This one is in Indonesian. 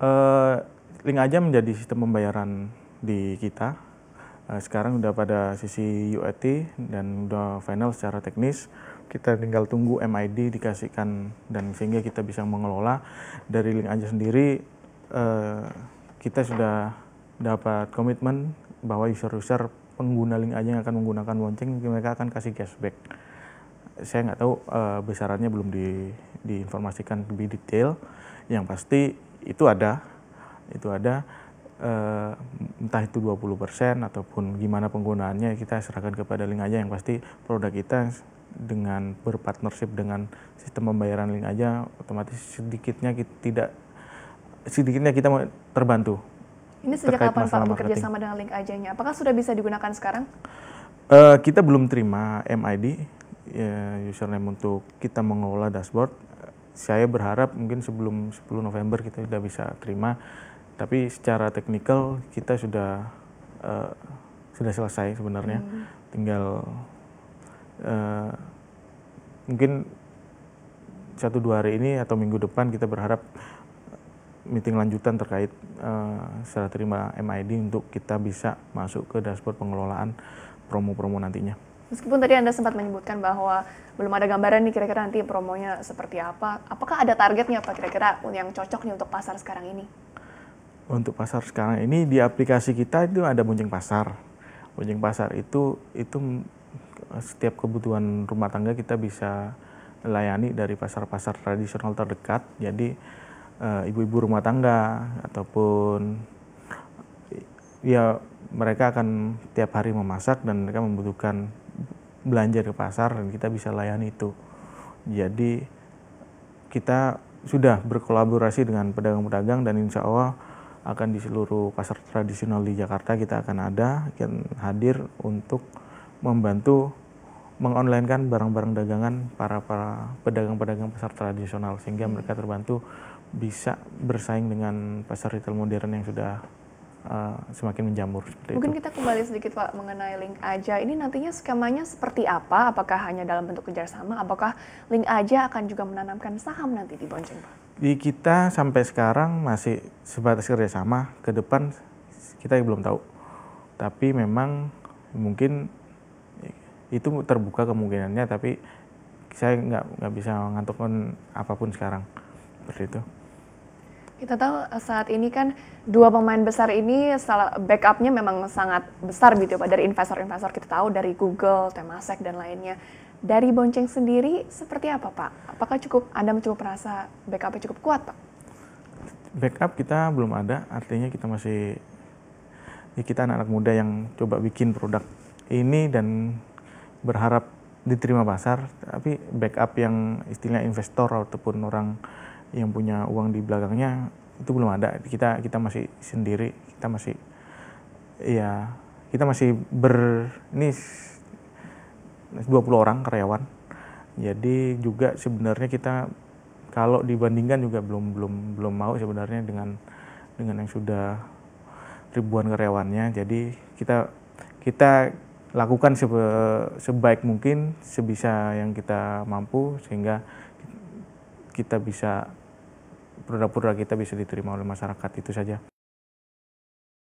uh, link aja menjadi sistem pembayaran di kita. Uh, sekarang udah pada sisi UAT dan udah final secara teknis. Kita tinggal tunggu MID dikasihkan dan sehingga kita bisa mengelola dari link aja sendiri. Uh, kita sudah dapat komitmen bahwa user-user pengguna link aja yang akan menggunakan lonceng, mereka akan kasih cashback. Saya nggak tahu uh, besarannya belum di diinformasikan lebih detail. Yang pasti itu ada itu ada eh, entah itu 20% ataupun gimana penggunaannya kita serahkan kepada link aja yang pasti produk kita dengan berpartnership dengan sistem pembayaran link aja otomatis sedikitnya kita tidak sedikitnya kita terbantu. Ini sejak kapan Pak bekerja sama dengan link nya? Apakah sudah bisa digunakan sekarang? Uh, kita belum terima MID ya, username untuk kita mengelola dashboard saya berharap mungkin sebelum 10 November kita sudah bisa terima tapi secara teknikal kita sudah uh, sudah selesai sebenarnya hmm. tinggal uh, mungkin satu dua hari ini atau minggu depan kita berharap meeting lanjutan terkait uh, secara terima MID untuk kita bisa masuk ke dashboard pengelolaan promo-promo nantinya. Meskipun tadi Anda sempat menyebutkan bahwa belum ada gambaran nih kira-kira nanti promonya seperti apa, apakah ada targetnya apa kira-kira yang cocok nih untuk pasar sekarang ini? Untuk pasar sekarang ini di aplikasi kita itu ada bonceng pasar. Bonceng pasar itu itu setiap kebutuhan rumah tangga kita bisa layani dari pasar-pasar tradisional terdekat. Jadi eh, ibu-ibu rumah tangga ataupun ya mereka akan tiap hari memasak dan mereka membutuhkan belanja ke pasar dan kita bisa layani itu. Jadi kita sudah berkolaborasi dengan pedagang-pedagang dan insya Allah akan di seluruh pasar tradisional di Jakarta kita akan ada akan hadir untuk membantu mengonlinekan barang-barang dagangan para para pedagang-pedagang pasar tradisional sehingga mereka terbantu bisa bersaing dengan pasar retail modern yang sudah Eh, semakin menjamur. Mungkin itu. kita kembali sedikit Pak mengenai link aja. Ini nantinya skemanya seperti apa? Apakah hanya dalam bentuk kerjasama? Apakah link aja akan juga menanamkan saham nanti di Bonceng Pak? Di kita sampai sekarang masih sebatas kerjasama. Ke depan kita belum tahu. Tapi memang mungkin itu terbuka kemungkinannya. Tapi saya nggak nggak bisa ngantukkan apapun sekarang seperti itu. Kita tahu eh, saat ini kan dua pemain besar ini backupnya memang sangat besar gitu ya, Pak dari investor-investor kita tahu dari Google, Temasek dan lainnya. Dari Bonceng sendiri seperti apa Pak? Apakah cukup Anda cukup merasa backupnya cukup kuat Pak? Backup kita belum ada, artinya kita masih ya kita anak-anak muda yang coba bikin produk ini dan berharap diterima pasar, tapi backup yang istilah investor ataupun orang yang punya uang di belakangnya itu belum ada kita kita masih sendiri kita masih ya kita masih ber ini 20 orang karyawan jadi juga sebenarnya kita kalau dibandingkan juga belum belum belum mau sebenarnya dengan dengan yang sudah ribuan karyawannya jadi kita kita lakukan sebe, sebaik mungkin sebisa yang kita mampu sehingga kita bisa produk-produk kita bisa diterima oleh masyarakat itu saja.